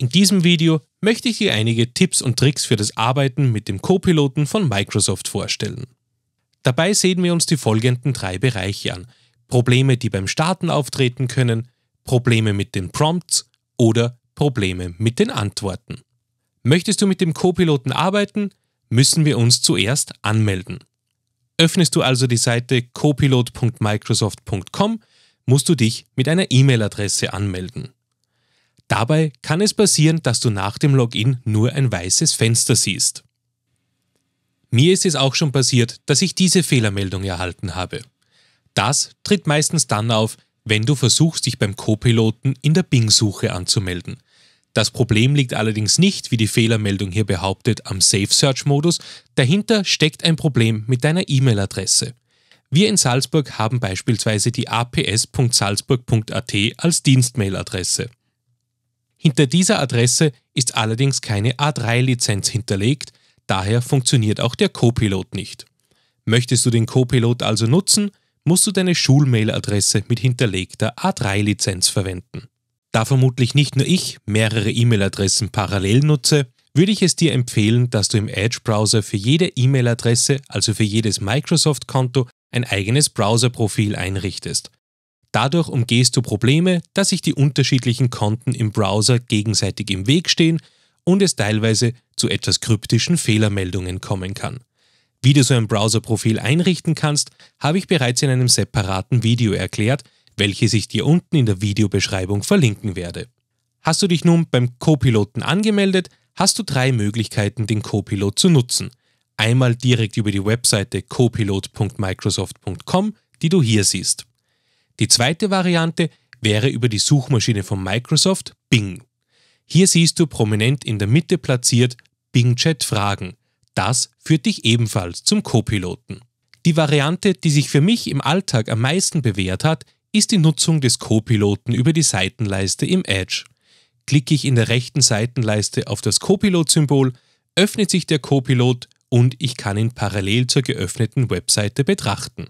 In diesem Video möchte ich dir einige Tipps und Tricks für das Arbeiten mit dem Copiloten von Microsoft vorstellen. Dabei sehen wir uns die folgenden drei Bereiche an. Probleme, die beim Starten auftreten können, Probleme mit den Prompts oder Probleme mit den Antworten. Möchtest du mit dem Copiloten arbeiten, müssen wir uns zuerst anmelden. Öffnest du also die Seite copilot.microsoft.com, musst du dich mit einer E-Mail-Adresse anmelden. Dabei kann es passieren, dass du nach dem Login nur ein weißes Fenster siehst. Mir ist es auch schon passiert, dass ich diese Fehlermeldung erhalten habe. Das tritt meistens dann auf, wenn du versuchst, dich beim Copiloten in der Bing-Suche anzumelden. Das Problem liegt allerdings nicht, wie die Fehlermeldung hier behauptet, am Safe Search Modus. Dahinter steckt ein Problem mit deiner E-Mail-Adresse. Wir in Salzburg haben beispielsweise die aps.salzburg.at als Dienstmail-Adresse. Hinter dieser Adresse ist allerdings keine A3-Lizenz hinterlegt, daher funktioniert auch der Copilot nicht. Möchtest du den Copilot also nutzen, musst du deine Schulmail-Adresse mit hinterlegter A3-Lizenz verwenden. Da vermutlich nicht nur ich mehrere E-Mail-Adressen parallel nutze, würde ich es dir empfehlen, dass du im Edge-Browser für jede E-Mail-Adresse, also für jedes Microsoft-Konto, ein eigenes Browser-Profil einrichtest. Dadurch umgehst du Probleme, dass sich die unterschiedlichen Konten im Browser gegenseitig im Weg stehen und es teilweise zu etwas kryptischen Fehlermeldungen kommen kann. Wie du so ein Browserprofil einrichten kannst, habe ich bereits in einem separaten Video erklärt, welches ich dir unten in der Videobeschreibung verlinken werde. Hast du dich nun beim Copiloten angemeldet, hast du drei Möglichkeiten, den Copilot zu nutzen. Einmal direkt über die Webseite copilot.microsoft.com, die du hier siehst. Die zweite Variante wäre über die Suchmaschine von Microsoft Bing. Hier siehst du prominent in der Mitte platziert Bing Chat Fragen. Das führt dich ebenfalls zum Copiloten. Die Variante, die sich für mich im Alltag am meisten bewährt hat, ist die Nutzung des Copiloten über die Seitenleiste im Edge. Klicke ich in der rechten Seitenleiste auf das Copilot-Symbol, öffnet sich der Copilot und ich kann ihn parallel zur geöffneten Webseite betrachten.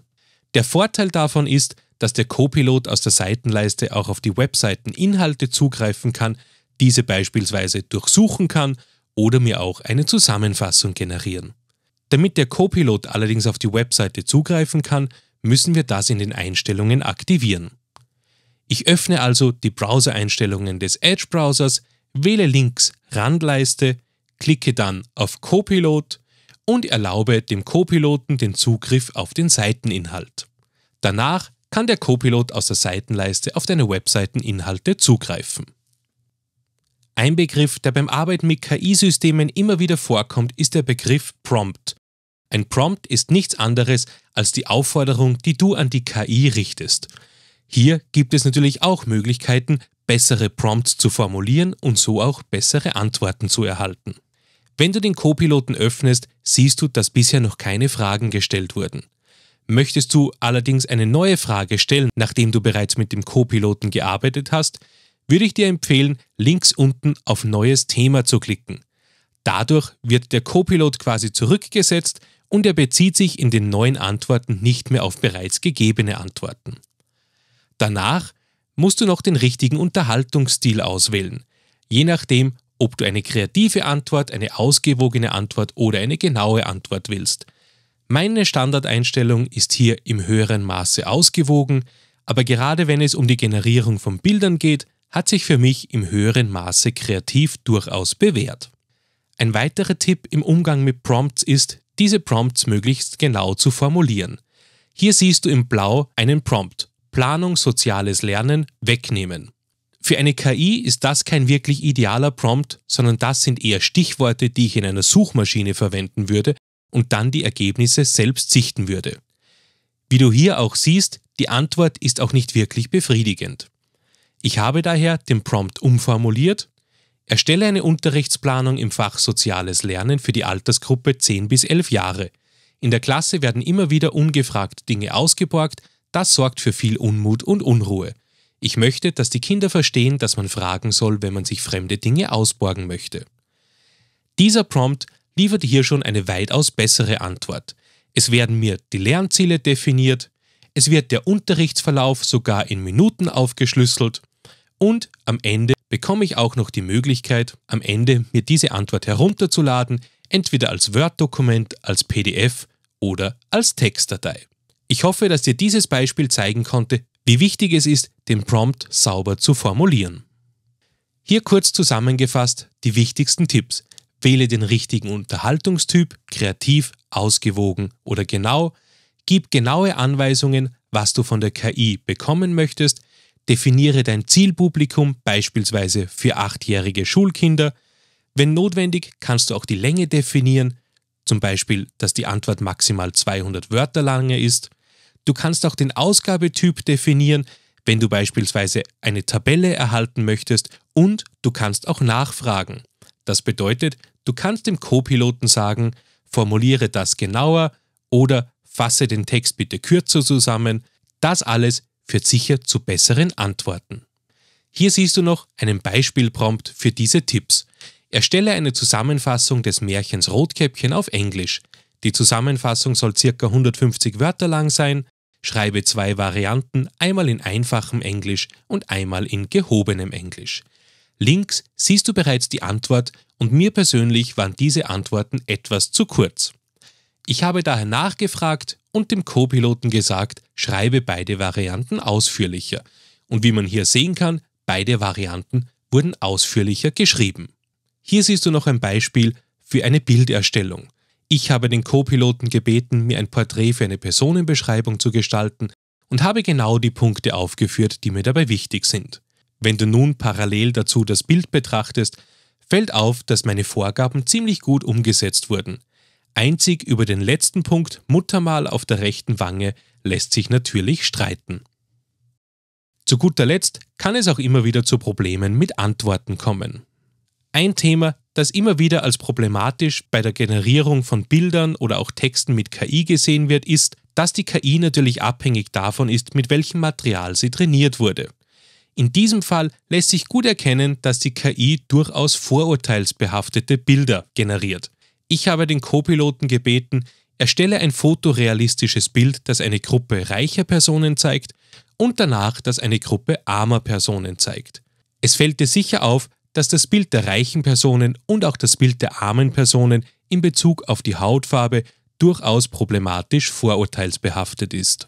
Der Vorteil davon ist, dass der Copilot aus der Seitenleiste auch auf die Webseiteninhalte zugreifen kann, diese beispielsweise durchsuchen kann oder mir auch eine Zusammenfassung generieren. Damit der Copilot allerdings auf die Webseite zugreifen kann, müssen wir das in den Einstellungen aktivieren. Ich öffne also die Browser-Einstellungen des Edge-Browsers, wähle links Randleiste, klicke dann auf Copilot und erlaube dem Copiloten den Zugriff auf den Seiteninhalt. Danach kann der Copilot aus der Seitenleiste auf deine Webseiteninhalte zugreifen. Ein Begriff, der beim Arbeiten mit KI-Systemen immer wieder vorkommt, ist der Begriff Prompt. Ein Prompt ist nichts anderes als die Aufforderung, die du an die KI richtest. Hier gibt es natürlich auch Möglichkeiten, bessere Prompts zu formulieren und so auch bessere Antworten zu erhalten. Wenn du den Copiloten öffnest, siehst du, dass bisher noch keine Fragen gestellt wurden. Möchtest du allerdings eine neue Frage stellen, nachdem du bereits mit dem Co-Piloten gearbeitet hast, würde ich dir empfehlen, links unten auf Neues Thema zu klicken. Dadurch wird der Co-Pilot quasi zurückgesetzt und er bezieht sich in den neuen Antworten nicht mehr auf bereits gegebene Antworten. Danach musst du noch den richtigen Unterhaltungsstil auswählen, je nachdem, ob du eine kreative Antwort, eine ausgewogene Antwort oder eine genaue Antwort willst – meine Standardeinstellung ist hier im höheren Maße ausgewogen, aber gerade wenn es um die Generierung von Bildern geht, hat sich für mich im höheren Maße kreativ durchaus bewährt. Ein weiterer Tipp im Umgang mit Prompts ist, diese Prompts möglichst genau zu formulieren. Hier siehst du im Blau einen Prompt Planung soziales Lernen wegnehmen. Für eine KI ist das kein wirklich idealer Prompt, sondern das sind eher Stichworte, die ich in einer Suchmaschine verwenden würde, und dann die Ergebnisse selbst sichten würde. Wie du hier auch siehst, die Antwort ist auch nicht wirklich befriedigend. Ich habe daher den Prompt umformuliert, erstelle eine Unterrichtsplanung im Fach Soziales Lernen für die Altersgruppe 10 bis 11 Jahre. In der Klasse werden immer wieder ungefragt Dinge ausgeborgt, das sorgt für viel Unmut und Unruhe. Ich möchte, dass die Kinder verstehen, dass man fragen soll, wenn man sich fremde Dinge ausborgen möchte. Dieser Prompt liefert hier schon eine weitaus bessere Antwort. Es werden mir die Lernziele definiert, es wird der Unterrichtsverlauf sogar in Minuten aufgeschlüsselt und am Ende bekomme ich auch noch die Möglichkeit, am Ende mir diese Antwort herunterzuladen, entweder als Word-Dokument, als PDF oder als Textdatei. Ich hoffe, dass dir dieses Beispiel zeigen konnte, wie wichtig es ist, den Prompt sauber zu formulieren. Hier kurz zusammengefasst die wichtigsten Tipps, Wähle den richtigen Unterhaltungstyp, kreativ, ausgewogen oder genau. Gib genaue Anweisungen, was du von der KI bekommen möchtest. Definiere dein Zielpublikum, beispielsweise für achtjährige Schulkinder. Wenn notwendig, kannst du auch die Länge definieren, zum Beispiel, dass die Antwort maximal 200 Wörter lange ist. Du kannst auch den Ausgabetyp definieren, wenn du beispielsweise eine Tabelle erhalten möchtest und du kannst auch nachfragen. Das bedeutet, Du kannst dem Co-Piloten sagen, formuliere das genauer oder fasse den Text bitte kürzer zusammen. Das alles führt sicher zu besseren Antworten. Hier siehst du noch einen Beispielprompt für diese Tipps. Erstelle eine Zusammenfassung des Märchens Rotkäppchen auf Englisch. Die Zusammenfassung soll circa 150 Wörter lang sein. Schreibe zwei Varianten, einmal in einfachem Englisch und einmal in gehobenem Englisch. Links siehst du bereits die Antwort und mir persönlich waren diese Antworten etwas zu kurz. Ich habe daher nachgefragt und dem Co-Piloten gesagt, schreibe beide Varianten ausführlicher. Und wie man hier sehen kann, beide Varianten wurden ausführlicher geschrieben. Hier siehst du noch ein Beispiel für eine Bilderstellung. Ich habe den Co-Piloten gebeten, mir ein Porträt für eine Personenbeschreibung zu gestalten und habe genau die Punkte aufgeführt, die mir dabei wichtig sind. Wenn du nun parallel dazu das Bild betrachtest, fällt auf, dass meine Vorgaben ziemlich gut umgesetzt wurden. Einzig über den letzten Punkt Muttermal auf der rechten Wange lässt sich natürlich streiten. Zu guter Letzt kann es auch immer wieder zu Problemen mit Antworten kommen. Ein Thema, das immer wieder als problematisch bei der Generierung von Bildern oder auch Texten mit KI gesehen wird, ist, dass die KI natürlich abhängig davon ist, mit welchem Material sie trainiert wurde. In diesem Fall lässt sich gut erkennen, dass die KI durchaus vorurteilsbehaftete Bilder generiert. Ich habe den Co-Piloten gebeten, erstelle ein fotorealistisches Bild, das eine Gruppe reicher Personen zeigt und danach, das eine Gruppe armer Personen zeigt. Es fällt dir sicher auf, dass das Bild der reichen Personen und auch das Bild der armen Personen in Bezug auf die Hautfarbe durchaus problematisch vorurteilsbehaftet ist.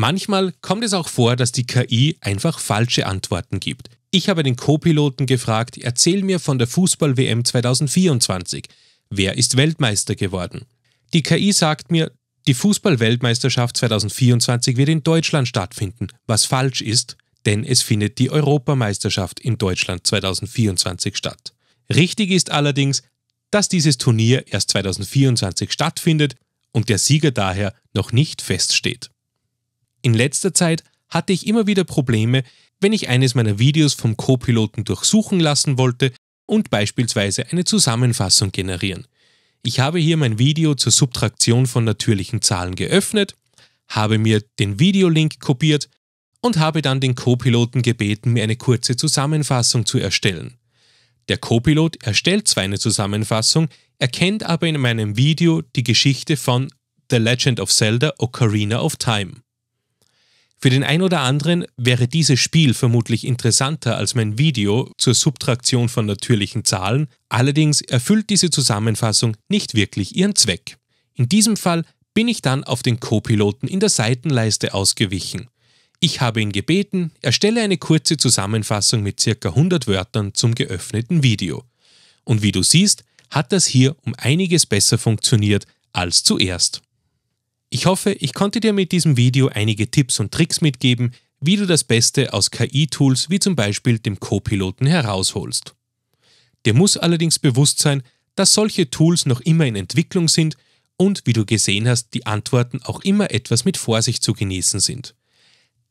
Manchmal kommt es auch vor, dass die KI einfach falsche Antworten gibt. Ich habe den Co-Piloten gefragt, erzähl mir von der Fußball-WM 2024. Wer ist Weltmeister geworden? Die KI sagt mir, die Fußball-Weltmeisterschaft 2024 wird in Deutschland stattfinden, was falsch ist, denn es findet die Europameisterschaft in Deutschland 2024 statt. Richtig ist allerdings, dass dieses Turnier erst 2024 stattfindet und der Sieger daher noch nicht feststeht. In letzter Zeit hatte ich immer wieder Probleme, wenn ich eines meiner Videos vom Co-Piloten durchsuchen lassen wollte und beispielsweise eine Zusammenfassung generieren. Ich habe hier mein Video zur Subtraktion von natürlichen Zahlen geöffnet, habe mir den Videolink kopiert und habe dann den Co-Piloten gebeten, mir eine kurze Zusammenfassung zu erstellen. Der Co-Pilot erstellt zwar eine Zusammenfassung, erkennt aber in meinem Video die Geschichte von The Legend of Zelda Ocarina of Time. Für den ein oder anderen wäre dieses Spiel vermutlich interessanter als mein Video zur Subtraktion von natürlichen Zahlen, allerdings erfüllt diese Zusammenfassung nicht wirklich ihren Zweck. In diesem Fall bin ich dann auf den Co-Piloten in der Seitenleiste ausgewichen. Ich habe ihn gebeten, erstelle eine kurze Zusammenfassung mit circa 100 Wörtern zum geöffneten Video. Und wie du siehst, hat das hier um einiges besser funktioniert als zuerst. Ich hoffe, ich konnte dir mit diesem Video einige Tipps und Tricks mitgeben, wie du das Beste aus KI-Tools wie zum Beispiel dem Copiloten herausholst. Dir muss allerdings bewusst sein, dass solche Tools noch immer in Entwicklung sind und, wie du gesehen hast, die Antworten auch immer etwas mit Vorsicht zu genießen sind.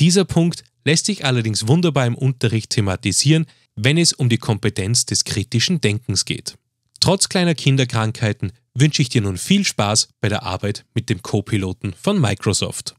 Dieser Punkt lässt sich allerdings wunderbar im Unterricht thematisieren, wenn es um die Kompetenz des kritischen Denkens geht. Trotz kleiner Kinderkrankheiten wünsche ich dir nun viel Spaß bei der Arbeit mit dem Co-Piloten von Microsoft.